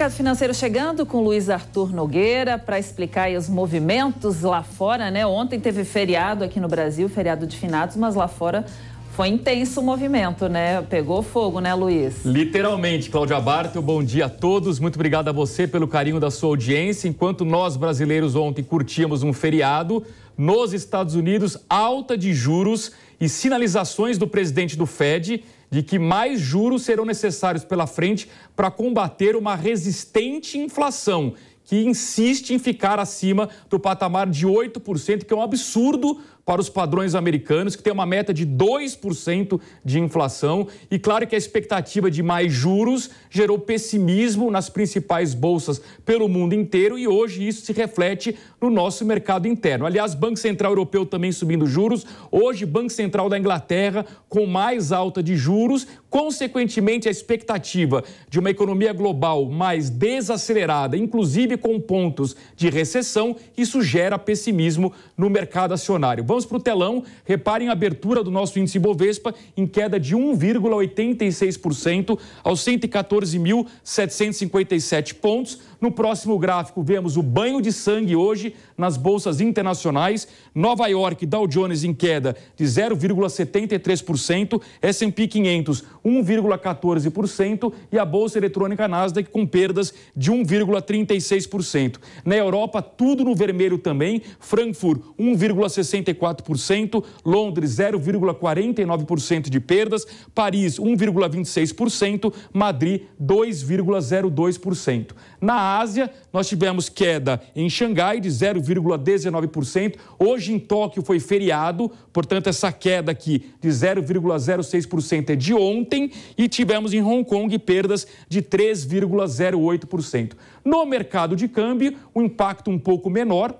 Mercado Financeiro chegando com Luiz Arthur Nogueira para explicar os movimentos lá fora, né? Ontem teve feriado aqui no Brasil, feriado de finados, mas lá fora foi intenso o movimento, né? Pegou fogo, né, Luiz? Literalmente, Cláudia Barto, bom dia a todos. Muito obrigado a você pelo carinho da sua audiência. Enquanto nós brasileiros ontem curtíamos um feriado, nos Estados Unidos, alta de juros e sinalizações do presidente do Fed de que mais juros serão necessários pela frente para combater uma resistente inflação que insiste em ficar acima do patamar de 8%, que é um absurdo para os padrões americanos, que tem uma meta de 2% de inflação. E claro que a expectativa de mais juros gerou pessimismo nas principais bolsas pelo mundo inteiro e hoje isso se reflete no nosso mercado interno. Aliás, Banco Central Europeu também subindo juros. Hoje, Banco Central da Inglaterra com mais alta de juros, consequentemente, a expectativa de uma economia global mais desacelerada, inclusive com pontos de recessão, isso gera pessimismo no mercado acionário. Vamos para o telão. Reparem a abertura do nosso índice Bovespa em queda de 1,86% aos 114.757 pontos. No próximo gráfico, vemos o banho de sangue hoje nas bolsas internacionais. Nova York, Dow Jones em queda de 0,73%, S&P 500 1,14% e a bolsa eletrônica Nasdaq com perdas de 1,36%. Na Europa, tudo no vermelho também. Frankfurt 1,64%, Londres 0,49% de perdas, Paris 1,26%, Madrid 2,02%. Na na Ásia, nós tivemos queda em Xangai de 0,19%. Hoje em Tóquio foi feriado, portanto, essa queda aqui de 0,06% é de ontem. E tivemos em Hong Kong perdas de 3,08%. No mercado de câmbio, o impacto um pouco menor,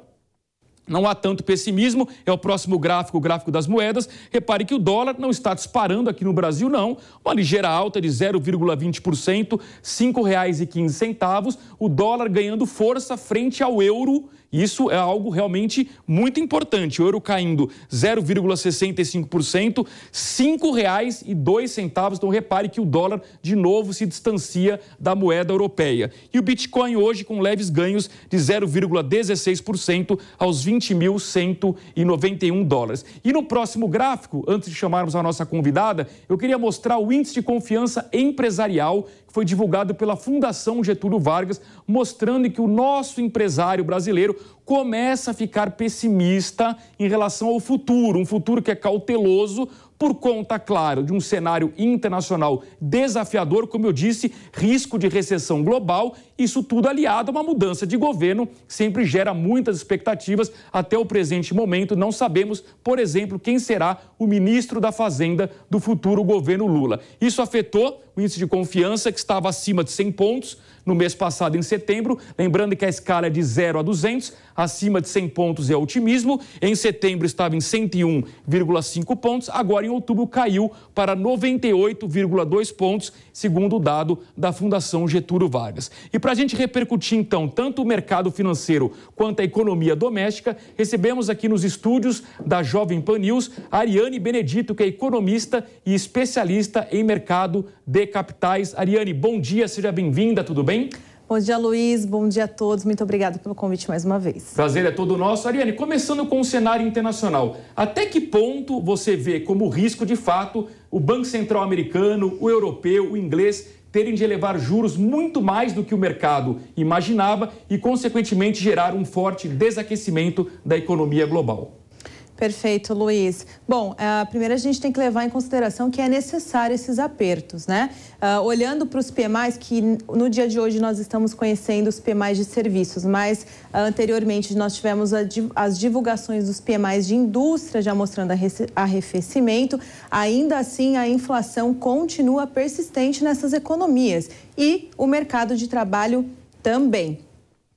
não há tanto pessimismo, é o próximo gráfico, o gráfico das moedas. Repare que o dólar não está disparando aqui no Brasil, não. Uma ligeira alta de 0,20%, R$ 5,15. O dólar ganhando força frente ao euro isso é algo realmente muito importante. O euro caindo 0,65%, R$ 5,02. Então repare que o dólar de novo se distancia da moeda europeia. E o Bitcoin hoje com leves ganhos de 0,16% aos 20.191 dólares. E no próximo gráfico, antes de chamarmos a nossa convidada, eu queria mostrar o índice de confiança empresarial foi divulgado pela Fundação Getúlio Vargas, mostrando que o nosso empresário brasileiro começa a ficar pessimista em relação ao futuro, um futuro que é cauteloso por conta, claro, de um cenário internacional desafiador, como eu disse, risco de recessão global, isso tudo aliado a uma mudança de governo, que sempre gera muitas expectativas. Até o presente momento, não sabemos, por exemplo, quem será o ministro da Fazenda do futuro governo Lula. Isso afetou o índice de confiança, que estava acima de 100 pontos, no mês passado, em setembro. Lembrando que a escala é de 0 a 200, acima de 100 pontos é otimismo. Em setembro estava em 101,5 pontos, agora em outubro caiu para 98,2 pontos, segundo o dado da Fundação Getúlio Vargas. E para a gente repercutir então tanto o mercado financeiro quanto a economia doméstica, recebemos aqui nos estúdios da Jovem Pan News Ariane Benedito, que é economista e especialista em mercado de capitais. Ariane, bom dia, seja bem-vinda, tudo bem? bem? Bom dia, Luiz. Bom dia a todos. Muito obrigado pelo convite mais uma vez. Prazer é todo nosso. Ariane, começando com o cenário internacional, até que ponto você vê como risco, de fato, o Banco Central americano, o europeu, o inglês terem de elevar juros muito mais do que o mercado imaginava e, consequentemente, gerar um forte desaquecimento da economia global? Perfeito, Luiz. Bom, uh, primeiro a gente tem que levar em consideração que é necessário esses apertos, né? Uh, olhando para os PMIs, que no dia de hoje nós estamos conhecendo os PMIs de serviços, mas uh, anteriormente nós tivemos a, as divulgações dos PMIs de indústria já mostrando arrefecimento. Ainda assim, a inflação continua persistente nessas economias e o mercado de trabalho também.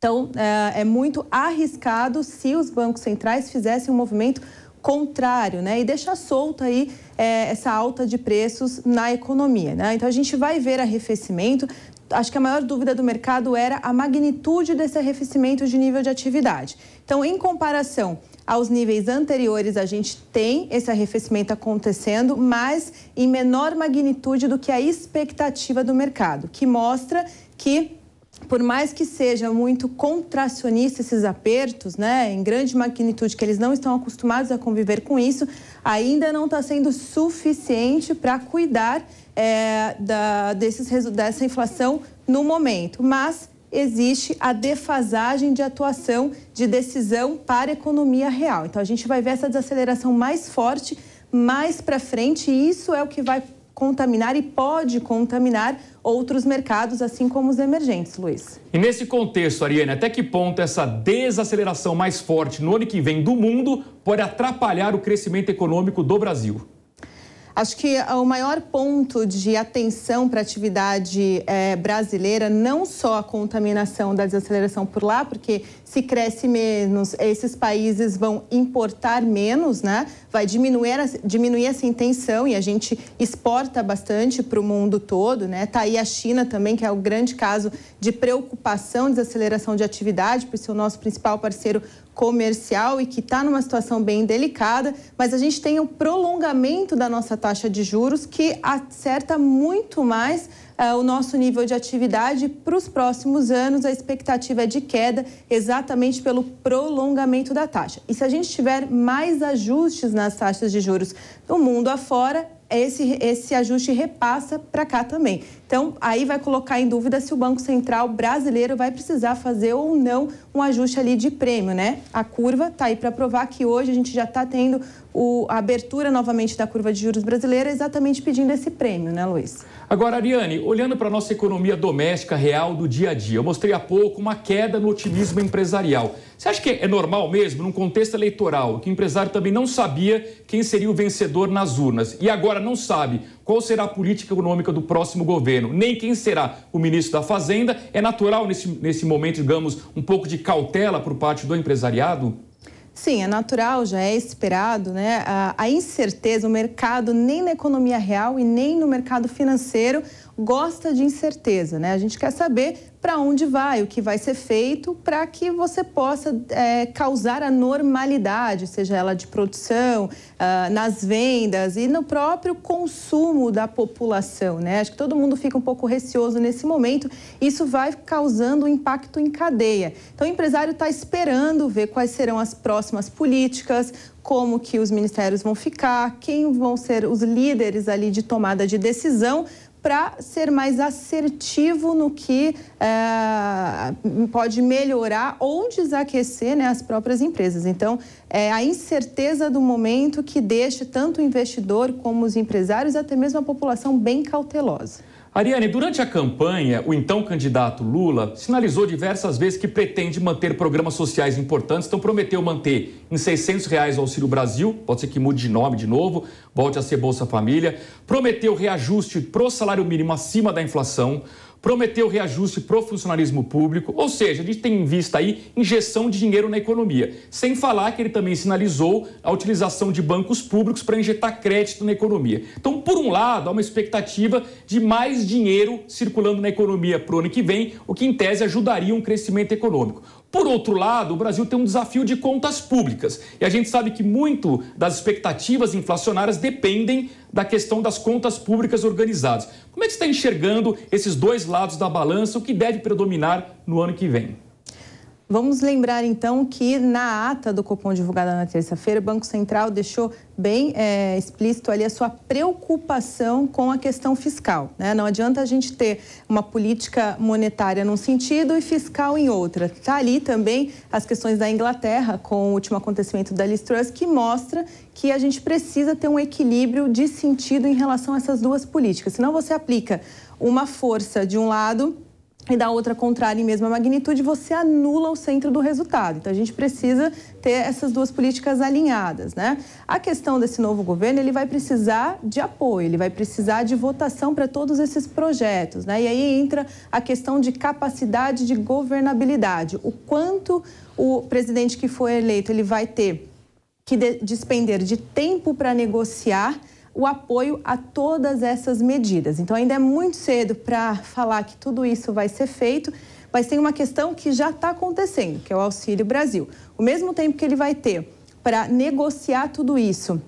Então, é, é muito arriscado se os bancos centrais fizessem um movimento contrário, né? E deixar solta aí é, essa alta de preços na economia, né? Então, a gente vai ver arrefecimento. Acho que a maior dúvida do mercado era a magnitude desse arrefecimento de nível de atividade. Então, em comparação aos níveis anteriores, a gente tem esse arrefecimento acontecendo, mas em menor magnitude do que a expectativa do mercado, que mostra que por mais que seja muito contracionista esses apertos, né, em grande magnitude, que eles não estão acostumados a conviver com isso, ainda não está sendo suficiente para cuidar é, da, desses, dessa inflação no momento. Mas existe a defasagem de atuação de decisão para a economia real. Então a gente vai ver essa desaceleração mais forte mais para frente e isso é o que vai contaminar e pode contaminar outros mercados, assim como os emergentes, Luiz. E nesse contexto, Ariane, até que ponto essa desaceleração mais forte no ano que vem do mundo pode atrapalhar o crescimento econômico do Brasil? Acho que o maior ponto de atenção para a atividade é, brasileira, não só a contaminação da desaceleração por lá, porque se cresce menos, esses países vão importar menos, né? Vai diminuir, diminuir essa intenção e a gente exporta bastante para o mundo todo, né? Tá aí a China também, que é o grande caso de preocupação, desaceleração de atividade, por ser o nosso principal parceiro comercial e que está numa situação bem delicada, mas a gente tem o prolongamento da nossa taxa de juros que acerta muito mais uh, o nosso nível de atividade. Para os próximos anos, a expectativa é de queda, exatamente pelo prolongamento da taxa. E se a gente tiver mais ajustes nas taxas de juros do mundo afora, esse, esse ajuste repassa para cá também. Então, aí vai colocar em dúvida se o Banco Central brasileiro vai precisar fazer ou não um ajuste ali de prêmio, né? A curva está aí para provar que hoje a gente já está tendo o, a abertura novamente da curva de juros brasileira, exatamente pedindo esse prêmio, né, Luiz? Agora, Ariane, olhando para a nossa economia doméstica real do dia a dia, eu mostrei há pouco uma queda no otimismo empresarial. Você acha que é normal mesmo, num contexto eleitoral, que o empresário também não sabia quem seria o vencedor nas urnas e agora não sabe qual será a política econômica do próximo governo? Nem quem será o ministro da Fazenda. É natural nesse, nesse momento, digamos, um pouco de cautela por parte do empresariado? Sim, é natural, já é esperado, né? A, a, incerteza, o mercado, nem na economia real e nem no mercado financeiro, gosta de incerteza, né? A gente quer saber para onde vai, o que vai ser feito para que você possa é, causar a normalidade, seja ela de produção, uh, nas vendas e no próprio consumo da população. Né? Acho que todo mundo fica um pouco receoso nesse momento. Isso vai causando um impacto em cadeia. Então, o empresário está esperando ver quais serão as próximas políticas, como que os ministérios vão ficar, quem vão ser os líderes ali de tomada de decisão para ser mais assertivo no que é, pode melhorar ou desaquecer né, as próprias empresas. Então, é a incerteza do momento que deixa tanto o investidor como os empresários, até mesmo a população, bem cautelosa. Ariane, durante a campanha, o então candidato Lula sinalizou diversas vezes que pretende manter programas sociais importantes, então prometeu manter em 600 reais o Auxílio Brasil, pode ser que mude de nome de novo, volte a ser Bolsa Família, prometeu reajuste pro salário mínimo acima da inflação, prometeu reajuste para o funcionalismo público, ou seja, a gente tem em vista aí injeção de dinheiro na economia. Sem falar que ele também sinalizou a utilização de bancos públicos para injetar crédito na economia. Então, por um lado, há uma expectativa de mais dinheiro circulando na economia para o ano que vem, o que em tese ajudaria um crescimento econômico. Por outro lado, o Brasil tem um desafio de contas públicas. E a gente sabe que muito das expectativas inflacionárias dependem da questão das contas públicas organizadas. Como é que você está enxergando esses dois lados da balança, o que deve predominar no ano que vem? Vamos lembrar então que na ata do Copom divulgada na terça-feira, o Banco Central deixou bem é, explícito ali a sua preocupação com a questão fiscal. Né? Não adianta a gente ter uma política monetária num sentido e fiscal em outra. Está ali também as questões da Inglaterra com o último acontecimento da Liz Truss, que mostra que a gente precisa ter um equilíbrio de sentido em relação a essas duas políticas. Senão você aplica uma força de um lado e da outra contrária em mesma magnitude, você anula o centro do resultado. Então a gente precisa ter essas duas políticas alinhadas, né? A questão desse novo governo, ele vai precisar de apoio, ele vai precisar de votação para todos esses projetos, né? E aí entra a questão de capacidade de governabilidade, o quanto o presidente que foi eleito, ele vai ter que despender de tempo para negociar o apoio a todas essas medidas. Então, ainda é muito cedo para falar que tudo isso vai ser feito, mas tem uma questão que já está acontecendo, que é o Auxílio Brasil. O mesmo tempo que ele vai ter para negociar tudo isso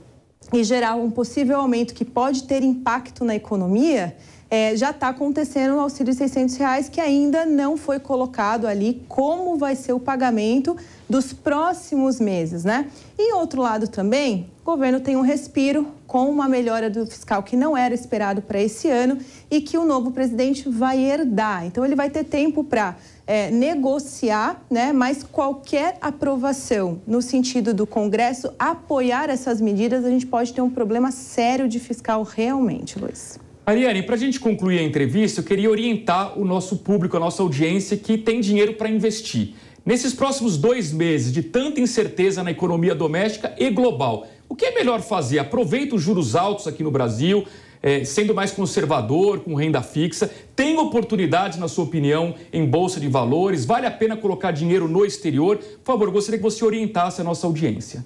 e gerar um possível aumento que pode ter impacto na economia, é, já está acontecendo o auxílio de 600 reais que ainda não foi colocado ali como vai ser o pagamento dos próximos meses, né? E outro lado também, o governo tem um respiro com uma melhora do fiscal que não era esperado para esse ano e que o novo presidente vai herdar. Então ele vai ter tempo para é, negociar, né? Mas qualquer aprovação no sentido do Congresso apoiar essas medidas, a gente pode ter um problema sério de fiscal realmente, Luiz. Ariane, para a gente concluir a entrevista, eu queria orientar o nosso público, a nossa audiência que tem dinheiro para investir. Nesses próximos dois meses de tanta incerteza na economia doméstica e global, o que é melhor fazer? Aproveita os juros altos aqui no Brasil, é, sendo mais conservador, com renda fixa. Tem oportunidade, na sua opinião, em bolsa de valores? Vale a pena colocar dinheiro no exterior? Por favor, gostaria que você orientasse a nossa audiência.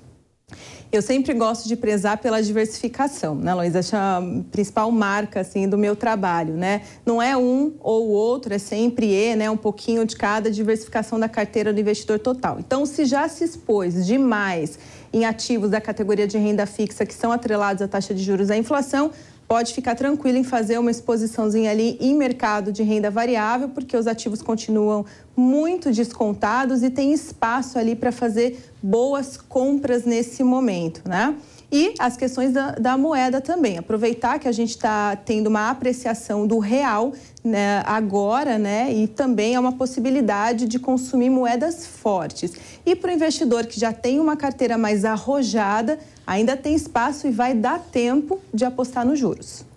Eu sempre gosto de prezar pela diversificação, né, Luiz? Acho a principal marca, assim, do meu trabalho, né? Não é um ou outro, é sempre e, né? Um pouquinho de cada diversificação da carteira do investidor total. Então, se já se expôs demais em ativos da categoria de renda fixa que são atrelados à taxa de juros à inflação, pode ficar tranquilo em fazer uma exposiçãozinha ali em mercado de renda variável, porque os ativos continuam muito descontados e tem espaço ali para fazer boas compras nesse momento, né? e as questões da, da, moeda também. Aproveitar que a gente está tendo uma apreciação do real né, agora, né? E também é uma possibilidade de consumir moedas fortes. E para o investidor que já tem uma carteira mais arrojada, ainda tem espaço e vai dar tempo de apostar nos juros.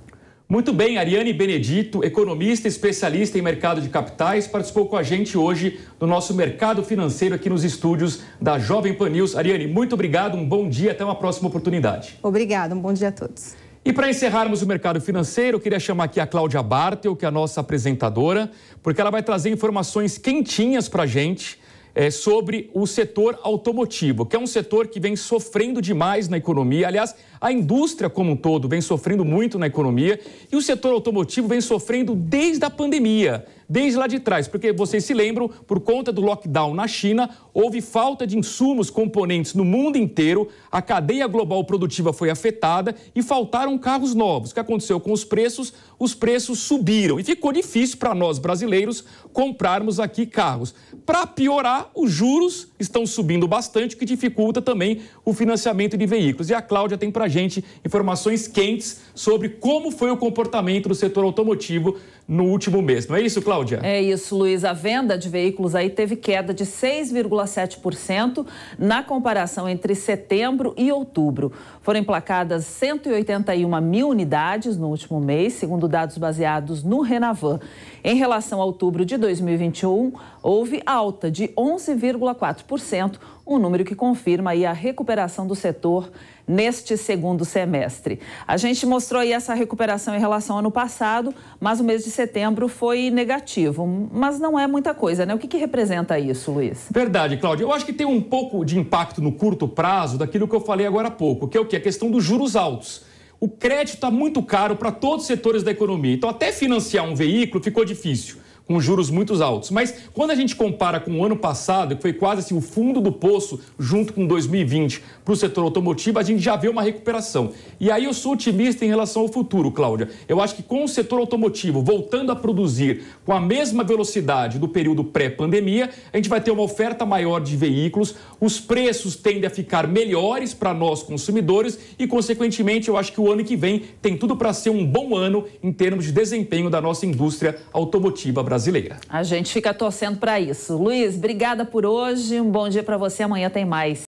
Muito bem, Ariane Benedito, economista especialista em mercado de capitais, participou com a gente hoje no nosso mercado financeiro aqui nos estúdios da Jovem Pan News. Ariane, muito obrigado, um bom dia, até uma próxima oportunidade. Obrigada, um bom dia a todos. E para encerrarmos o mercado financeiro, eu queria chamar aqui a Cláudia Bartel, que é a nossa apresentadora, porque ela vai trazer informações quentinhas para a gente é, sobre o setor automotivo, que é um setor que vem sofrendo demais na economia. Aliás, a indústria como um todo vem sofrendo muito na economia e o setor automotivo vem sofrendo desde a pandemia, desde lá de trás, porque vocês se lembram, por conta do lockdown na China, houve falta de insumos, componentes no mundo inteiro, a cadeia global produtiva foi afetada e faltaram carros novos. O que aconteceu com os preços? Os preços subiram e ficou difícil para nós brasileiros comprarmos aqui carros. Para piorar, os juros estão subindo bastante, o que dificulta também o financiamento de veículos. E a Cláudia tem para gente informações quentes sobre como foi o comportamento do setor automotivo no último mês. Não é isso, Cláudia? É isso, Luiz. A venda de veículos aí teve queda de 6,7% na comparação entre setembro e outubro. Foram emplacadas 181 mil unidades no último mês, segundo dados baseados no Renavan. Em relação a outubro de 2021, houve alta de 11,4%, um número que confirma aí a recuperação do setor neste segundo semestre. A gente mostrou aí essa recuperação em relação ao ano passado, mas o mês de setembro setembro foi negativo, mas não é muita coisa, né? O que, que representa isso, Luiz? Verdade, Cláudia. Eu acho que tem um pouco de impacto no curto prazo daquilo que eu falei agora há pouco, que é o que? A questão dos juros altos. O crédito está muito caro para todos os setores da economia. Então, até financiar um veículo ficou difícil com juros muito altos. Mas quando a gente compara com o ano passado, que foi quase assim, o fundo do poço, junto com 2020, para o setor automotivo, a gente já vê uma recuperação. E aí eu sou otimista em relação ao futuro, Cláudia. Eu acho que com o setor automotivo voltando a produzir com a mesma velocidade do período pré-pandemia, a gente vai ter uma oferta maior de veículos, os preços tendem a ficar melhores para nós consumidores e, consequentemente, eu acho que o ano que vem tem tudo para ser um bom ano em termos de desempenho da nossa indústria automotiva brasileira brasileira. A gente fica torcendo para isso. Luiz, obrigada por hoje. Um bom dia para você. Amanhã tem mais.